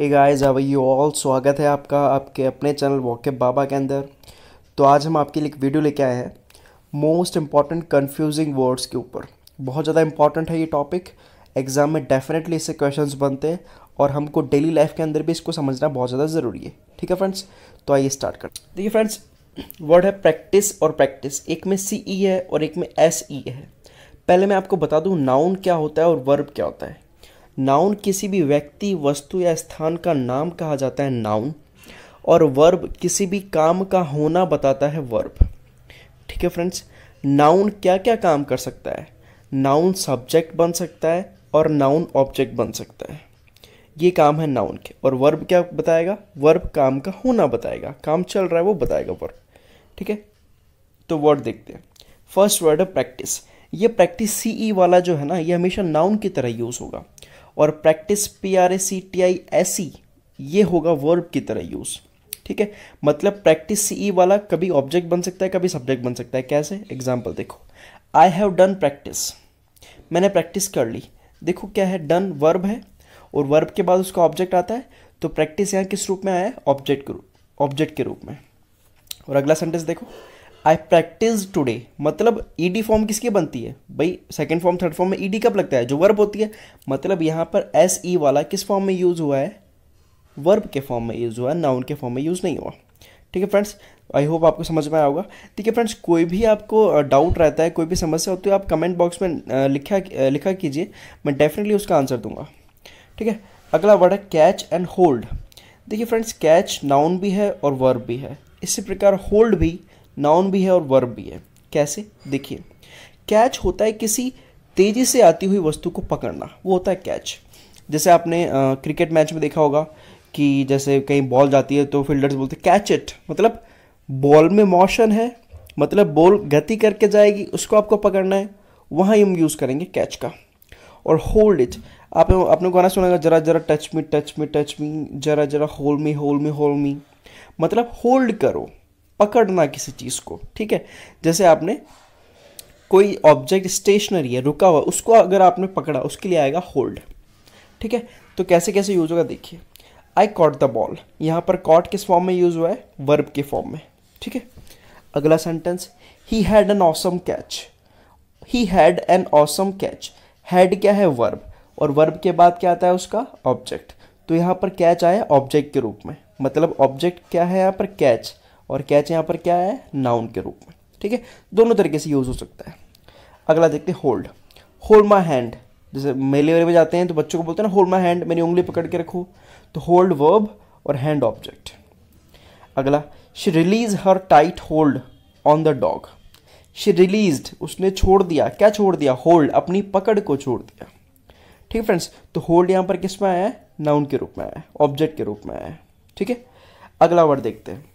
ए guys अब you all स्वागत है आपका आपके अपने चैनल वॉके बाबा के अंदर तो आज हम आपके लिए एक वीडियो लेके आए हैं मोस्ट इम्पॉर्टेंट कन्फ्यूजिंग वर्ड्स के ऊपर बहुत ज़्यादा इंपॉर्टेंट है ये टॉपिक एग्ज़ाम में डेफिनेटली इससे क्वेश्चन बनते हैं और हमको डेली लाइफ के अंदर भी इसको समझना बहुत ज़्यादा ज़रूरी है ठीक है फ्रेंड्स तो आइए स्टार्ट कर देखिए फ्रेंड्स वर्ड है प्रैक्टिस और प्रैक्टिस एक में सी ई e है और एक में एस ई e है पहले मैं आपको बता दूँ नाउन क्या होता है और वर्ब क्या होता है नाउन किसी भी व्यक्ति वस्तु या स्थान का नाम कहा जाता है नाउन और वर्ब किसी भी काम का होना बताता है वर्ब ठीक है फ्रेंड्स नाउन क्या क्या काम कर सकता है नाउन सब्जेक्ट बन सकता है और नाउन ऑब्जेक्ट बन सकता है ये काम है नाउन के और वर्ब क्या बताएगा वर्ब काम का होना बताएगा काम चल रहा है वो बताएगा वर्ब ठीक है तो वर्ड देखते हैं फर्स्ट वर्ड है प्रैक्टिस ये प्रैक्टिस सी ई e वाला जो है ना ये हमेशा नाउन की तरह यूज़ होगा और practice P R A C T I S E ये होगा वर्ब की तरह यूज़ ठीक है मतलब प्रैक्टिस सी ई वाला कभी ऑब्जेक्ट बन सकता है कभी सब्जेक्ट बन सकता है कैसे एग्जाम्पल देखो आई हैव डन प्रैक्टिस मैंने प्रैक्टिस कर ली देखो क्या है डन वर्ब है और वर्ब के बाद उसका ऑब्जेक्ट आता है तो प्रैक्टिस यहाँ किस रूप में आया है ऑब्जेक्ट के रूप ऑब्जेक्ट के रूप में और अगला सेंटेंस देखो आई प्रैक्टिस टूडे मतलब ई डी फॉर्म किसकी बनती है भाई सेकेंड फॉर्म थर्ड फॉर्म में ई e डी कब लगता है जो वर्ब होती है मतलब यहाँ पर एस ई e वाला किस फॉर्म में यूज़ हुआ है वर्ब के फॉर्म में यूज़ हुआ है नाउन के फॉर्म में यूज़ नहीं हुआ ठीक है फ्रेंड्स आई होप आपको समझ में आया होगा ठीक है फ्रेंड्स कोई भी आपको डाउट रहता है कोई भी समस्या होती है आप कमेंट बॉक्स में लिखा लिखा कीजिए मैं डेफिनेटली उसका आंसर दूंगा ठीक है अगला वर्ड है कैच एंड होल्ड देखिए फ्रेंड्स कैच नाउन भी है और वर्ब भी है इसी प्रकार होल्ड भी नाउन भी है और वर्ब भी है कैसे देखिए कैच होता है किसी तेज़ी से आती हुई वस्तु को पकड़ना वो होता है कैच जैसे आपने आ, क्रिकेट मैच में देखा होगा कि जैसे कहीं बॉल जाती है तो फील्डर्स बोलते हैं कैच इट मतलब बॉल में मोशन है मतलब बॉल गति करके जाएगी उसको आपको पकड़ना है वहाँ हम यूज़ करेंगे कैच का और होल्ड इट आप आपने गाना सुना जरा जरा touch me touch me touch me जरा जरा hold me hold me hold me मतलब होल्ड करो पकड़ना किसी चीज़ को ठीक है जैसे आपने कोई ऑब्जेक्ट स्टेशनरी है रुका हुआ उसको अगर आपने पकड़ा उसके लिए आएगा होल्ड ठीक है तो कैसे कैसे यूज होगा देखिए आई कॉट द बॉल यहाँ पर कॉट किस फॉर्म में यूज हुआ है वर्ब के फॉर्म में ठीक है अगला sentence he had an awesome catch he had an awesome catch had क्या है वर्ब और वर्ब के बाद क्या आता है उसका ऑब्जेक्ट तो यहाँ पर कैच आया ऑब्जेक्ट के रूप में मतलब ऑब्जेक्ट क्या है यहाँ पर कैच और कैच यहाँ पर क्या है नाउन के रूप में ठीक है दोनों तरीके से यूज़ हो सकता है अगला देखते हैं होल्ड होल्ड माई हैंड जैसे मेले वेले में जाते हैं तो बच्चों को बोलते हैं ना होल्ड माई हैंड मेरी उंगली पकड़ के रखो तो होल्ड वर्ब और हैंड ऑब्जेक्ट अगला she release her tight hold on the dog she release उसने छोड़ दिया क्या छोड़ दिया होल्ड अपनी पकड़ को छोड़ दिया ठीक है फ्रेंड्स तो होल्ड यहाँ पर किस में आया है नाउन के रूप में आया है ऑब्जेक्ट के रूप में आया है ठीक है अगला वर्ड देखते हैं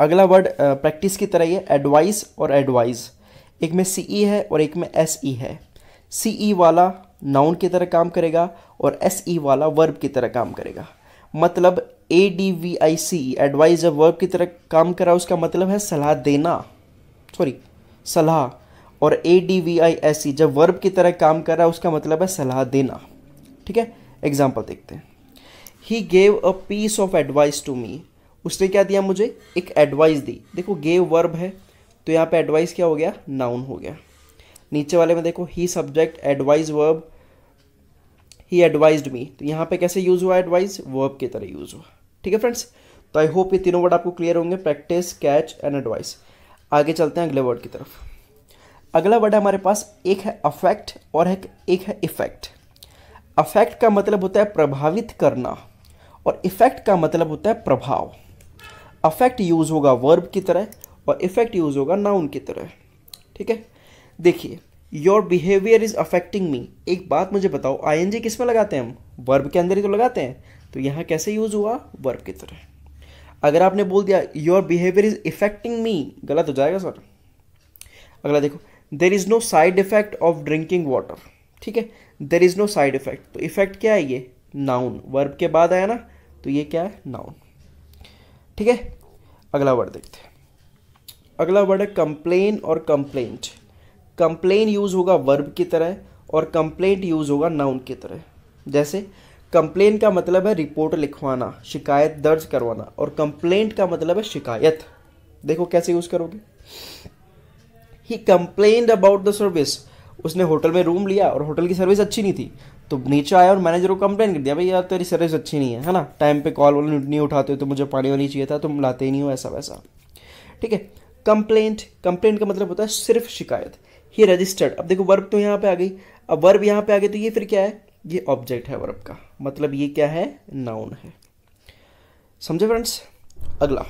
अगला वर्ड प्रैक्टिस की तरह ये एडवाइस और एडवाइज एक में सी ई e है और एक में एस ई e है सी ई e वाला नाउन की तरह काम करेगा और एस ई वाला वर्ब की तरह काम करेगा मतलब A D V I C advice जब वर्ब की तरह काम करा उसका मतलब है सलाह देना सॉरी सलाह और A D V I S E जब वर्ब की तरह काम कर रहा है उसका मतलब है सलाह देना ठीक है एग्जाम्पल देखते हैं he gave a piece of advice to me उसने क्या दिया मुझे एक एडवाइस दी देखो गेव वर्ब है तो यहाँ पे एडवाइस क्या हो गया नाउन हो गया नीचे वाले में देखो he subject advise verb he advise me तो यहाँ पे कैसे यूज़ हुआ एडवाइज वर्ब की तरह यूज़ हुआ ठीक है फ्रेंड्स तो आई होप ये तीनों वर्ड आपको क्लियर होंगे प्रैक्टिस कैच एंड एडवाइस आगे चलते हैं अगले वर्ड की तरफ अगला वर्ड हमारे पास एक है अफेक्ट और एक, एक है इफेक्ट अफेक्ट का मतलब होता है प्रभावित करना और इफेक्ट का मतलब होता है प्रभाव अफेक्ट यूज़ होगा वर्ब की तरह और इफेक्ट यूज़ होगा नाउन की तरह ठीक है देखिए your behaviour is affecting me एक बात मुझे बताओ आई एन किस में लगाते हैं हम वर्ब के अंदर ही तो लगाते हैं तो यहाँ कैसे यूज़ हुआ वर्ब की तरह अगर आपने बोल दिया your behaviour is effecting me गलत हो जाएगा सर अगला देखो there is no side effect of drinking water ठीक है there is no side effect तो इफेक्ट क्या है ये नाउन वर्ब के बाद आया ना तो ये क्या है नाउन ठीक है अगला वर्ड देखते हैं अगला वर्ड है कंप्लेन और कंप्लेंट कंप्लेन यूज़ होगा वर्ब की तरह और कंप्लेंट यूज़ होगा नाउन की तरह जैसे कंप्लेन का मतलब है रिपोर्ट लिखवाना शिकायत दर्ज करवाना और कंप्लेंट का मतलब है शिकायत देखो कैसे यूज़ करोगे he complain about the service उसने होटल में रूम लिया और होटल की सर्विस अच्छी नहीं थी तो नीचे आया और मैनेजर को कंप्लेन कर दिया भाई यार तेरी सर्विस अच्छी नहीं है है ना टाइम पे कॉल वॉल नहीं उठाते हो तो मुझे पानी वानी चाहिए था तुम लाते ही नहीं हो ऐसा वैसा ठीक है कंप्लेंट कंप्लेंट का मतलब होता है सिर्फ शिकायत ही रजिस्टर्ड अब देखो वर्ब तो यहाँ पे आ गई अब वर्ब यहाँ पे आ गई तो ये फिर क्या है ये ऑब्जेक्ट है वर्ब का मतलब ये क्या है नाउन है समझे फ्रेंड्स अगला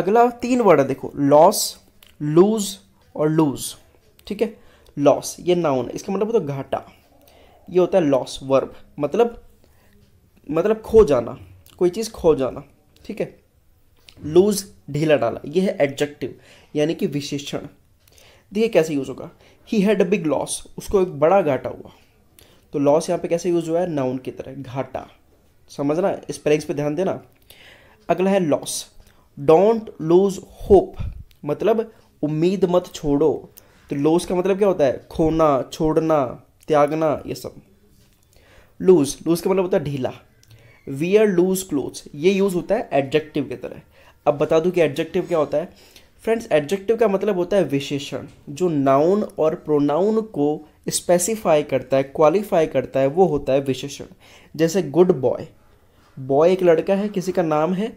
अगला तीन वर्ड है देखो लॉस लूज और लूज़ ठीक है लॉस ये नाउन है इसका मतलब होता है घाटा ये होता है लॉस वर्ब मतलब मतलब खो जाना कोई चीज़ खो जाना ठीक है लूज ढीला डाला ये है एडजेक्टिव यानी कि विशेषण देखिए कैसे यूज़ होगा he had a big loss उसको एक बड़ा घाटा हुआ तो लॉस यहाँ पे कैसे यूज़ हुआ है नाउन की तरह घाटा समझना स्पेलिंग्स पे ध्यान देना अगला है लॉस डोंट लूज होप मतलब उम्मीद मत छोड़ो तो लॉस का मतलब क्या होता है खोना छोड़ना त्यागना ये सब लूज लूज का मतलब होता है ढीला वी आर लूज क्लोथ्स ये यूज़ होता है एडजेक्टिव की तरह अब बता दूँ कि एडजेक्टिव क्या होता है फ्रेंड्स एडजेक्टिव का मतलब होता है विशेषण जो नाउन और प्रोनाउन को स्पेसिफाई करता है क्वालिफाई करता है वो होता है विशेषण जैसे गुड बॉय बॉय एक लड़का है किसी का नाम है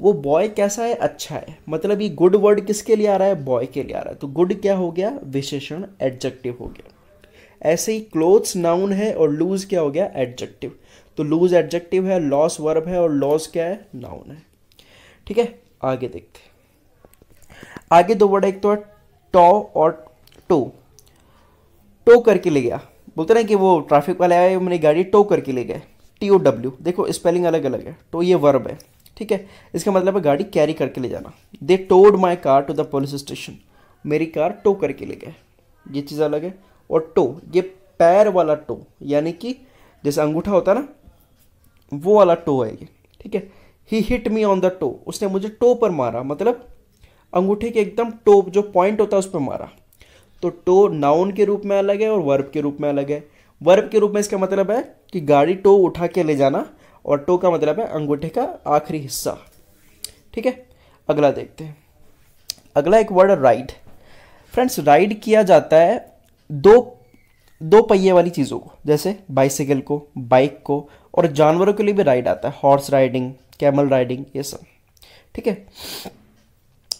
वो बॉय कैसा है अच्छा है मतलब ये गुड वर्ड किसके लिए आ रहा है बॉय के लिए आ रहा है तो गुड क्या हो गया विशेषण एडजेक्टिव हो गया ऐसे ही क्लोथ्स नाउन है और लूज क्या हो गया एडजेक्टिव तो लूज एडजेक्टिव है लॉस वर्ब है और लॉस क्या है नाउन है ठीक है आगे देखते आगे दो वर्ड एक तो है टॉ और टो टो करके ले गया बोलते ना कि वो ट्रैफिक वाले आए मेरी गाड़ी टो करके ले गए टी ओ डब्ल्यू देखो स्पेलिंग अलग अलग है टो तो ये वर्ब है ठीक है इसका मतलब है गाड़ी कैरी करके ले जाना they towed my car to the police station मेरी कार टो करके ले गए ये चीज़ अलग है और टो ये पैर वाला टो यानी कि जैसे अंगूठा होता है ना वो वाला टो है ये ठीक है he hit me on the toe उसने मुझे टो पर मारा मतलब अंगूठे के एकदम टो जो पॉइंट होता है उस पर मारा तो टो नाउन के रूप में अलग है और वर्ब के रूप में अलग है वर्ब के रूप में इसका मतलब है कि गाड़ी टो उठा के ले जाना और टो का मतलब है अंगूठे का आखिरी हिस्सा ठीक है अगला देखते हैं अगला एक वर्ड राइड फ्रेंड्स राइड किया जाता है दो दो पहिए वाली चीज़ों को जैसे बाइसाइकिल को बाइक को और जानवरों के लिए भी राइड आता है हॉर्स राइडिंग कैमल राइडिंग ये सब ठीक है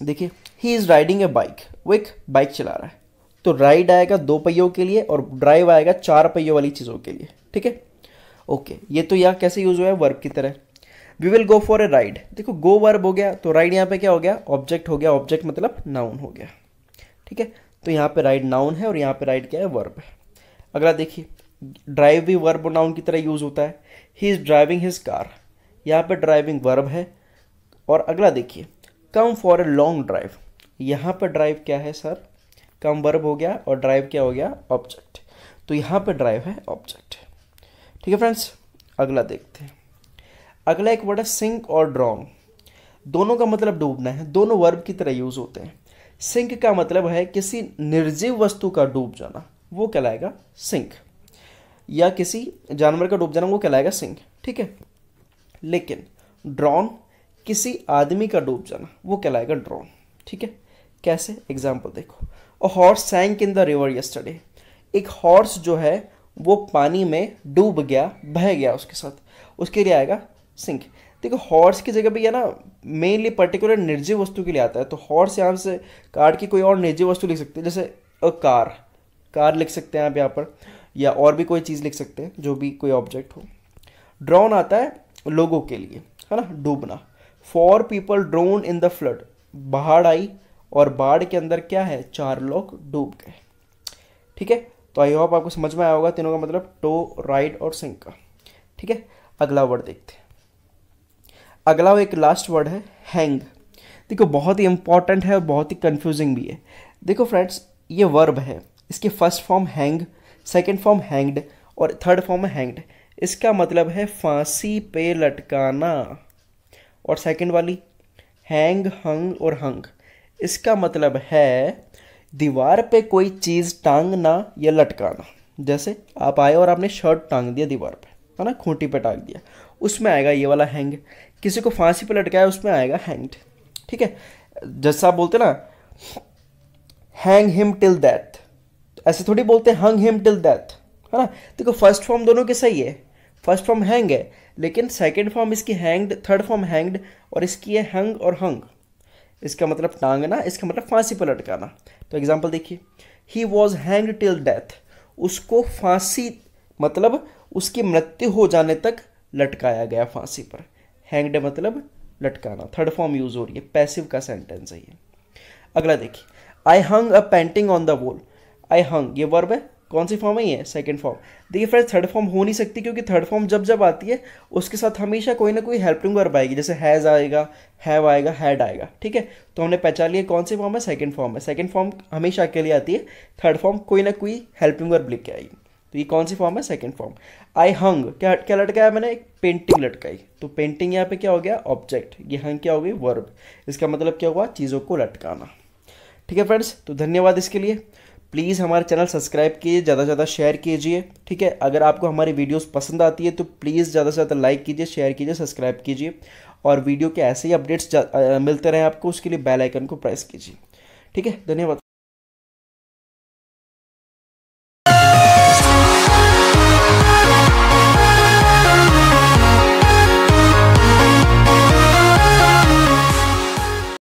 देखिए he is riding a bike वो एक बाइक चला रहा है तो राइड आएगा दो पहियों के लिए और ड्राइव आएगा चार पहियों वाली चीज़ों के लिए ठीक है ओके ये तो यहाँ कैसे यूज हुआ है वर्ब की तरह we will go for a ride देखो गो वर्ब हो गया तो राइड यहाँ पे क्या हो गया ऑब्जेक्ट हो गया ऑब्जेक्ट मतलब नाउन हो गया ठीक है तो यहाँ पे राइड नाउन है और यहाँ पे राइड क्या है वर्ब है अगला देखिए ड्राइव भी वर्ब नाउन की तरह यूज होता है he is driving his car यहाँ पे ड्राइविंग वर्ब है और अगला देखिए come for a long drive यहाँ पर ड्राइव क्या है सर कम वर्ब हो गया और ड्राइव क्या हो गया ऑब्जेक्ट तो यहाँ पर ड्राइव है ऑब्जेक्ट ठीक है फ्रेंड्स अगला देखते हैं अगला एक वर्ड है सिंक और ड्रॉन दोनों का मतलब डूबना है दोनों वर्ब की तरह यूज होते हैं सिंक का मतलब है किसी निर्जीव वस्तु का डूब जाना वो कहलाएगा सिंक या किसी जानवर का डूब जाना वो कहलाएगा सिंक ठीक है लेकिन ड्रॉन किसी आदमी का डूब जाना वो कहलाएगा ड्रॉन ठीक है कैसे एग्जाम्पल देखो a horse sank in the river yesterday एक हॉर्स जो है वो पानी में डूब गया बह गया उसके साथ उसके लिए आएगा सिंक देखो हॉर्स की जगह पे यह ना मेनली पर्टिकुलर निर्जीव वस्तु के लिए आता है तो हॉर्स यहाँ से कार्ड की कोई और निर्जीव वस्तु लिख सकते हैं जैसे अ कार कार लिख सकते हैं आप यहाँ पर या और भी कोई चीज़ लिख सकते हैं जो भी कोई ऑब्जेक्ट हो ड्रोन आता है लोगों के लिए है ना डूबना for people drowned in the flood बाढ़ आई और बाढ़ के अंदर क्या है चार लोग डूब गए ठीक है तो आई होप आपको समझ में आया होगा तीनों का मतलब टो राइड और सिंक का ठीक है अगला वर्ड देखते हैं अगला एक लास्ट वर्ड है हैंग देखो बहुत ही इंपॉर्टेंट है और बहुत ही कन्फ्यूजिंग भी है देखो फ्रेंड्स ये वर्ब है इसके first form hang second form hanged और थर्ड फॉर्म है हैंग्ड इसका मतलब है फांसी पे लटकाना और सेकेंड वाली हैंग हंग और हंग इसका मतलब है दीवार पे कोई चीज़ टांगना या लटकाना जैसे आप आए और आपने शर्ट टांग दिया दीवार पे है ना खूंटी पे टांग दिया उसमें आएगा ये वाला हैंग किसी को फांसी पे लटकाया उसमें आएगा हैंग ठीक है जैसा आप बोलते ना हैंग हिम टिल दैथ ऐसे थोड़ी बोलते हैं हंग हिम टिल दैथ है ना देखो फर्स्ट फॉर्म दोनों के सही है फर्स्ट फॉर्म हैंग है लेकिन सेकेंड फॉर्म इसकी हैंग्ड थर्ड फॉर्म हैंग्ड और इसकी है हंग और हंग इसका मतलब टांगना इसका मतलब फांसी पर लटकाना तो एग्जाम्पल देखिए he was hang till death उसको फांसी मतलब उसकी मृत्यु हो जाने तक लटकाया गया फांसी पर हैंग्ड मतलब लटकाना थर्ड फॉर्म यूज हो रही है पैसिव का सेंटेंस है ये अगला देखिए I hung a painting on the wall I hung ये वर्ब है कौन सी फॉर्म है ये सेकेंड फॉर्म देखिए फ्रेंड्स थर्ड फॉर्म हो नहीं सकती क्योंकि थर्ड फॉर्म जब जब आती है उसके साथ हमेशा कोई ना कोई हेल्पिंग वर्ब आएगी जैसे हैज़ आएगा हैव आएगा हैड आएगा ठीक है तो हमने पहचान लिया कौन सी फॉर्म है सेकेंड फॉर्म है सेकेंड फॉर्म हमेशा अकेले आती है थर्ड फॉर्म कोई ना कोई हेल्पिंग वर्ब लिख के आएगी तो ये कौन सी फॉर्म है सेकेंड फॉर्म आई हंग क्या क्या लटकाया मैंने एक पेंटिंग लटकाई तो पेंटिंग यहाँ पे क्या हो गया ऑब्जेक्ट ये हंग क्या हो गई वर्ब इसका मतलब क्या हुआ चीज़ों को लटकाना ठीक है फ्रेंड्स तो धन्यवाद इसके लिए प्लीज़ हमारे चैनल सब्सक्राइब कीजिए ज़्यादा से ज़्यादा शेयर कीजिए ठीक है अगर आपको हमारी वीडियोस पसंद आती है तो प्लीज़ ज़्यादा से ज़्यादा लाइक कीजिए शेयर कीजिए सब्सक्राइब कीजिए और वीडियो के ऐसे ही अपडेट्स मिलते रहें आपको उसके लिए बेलाइकन को प्रेस कीजिए ठीक है धन्यवाद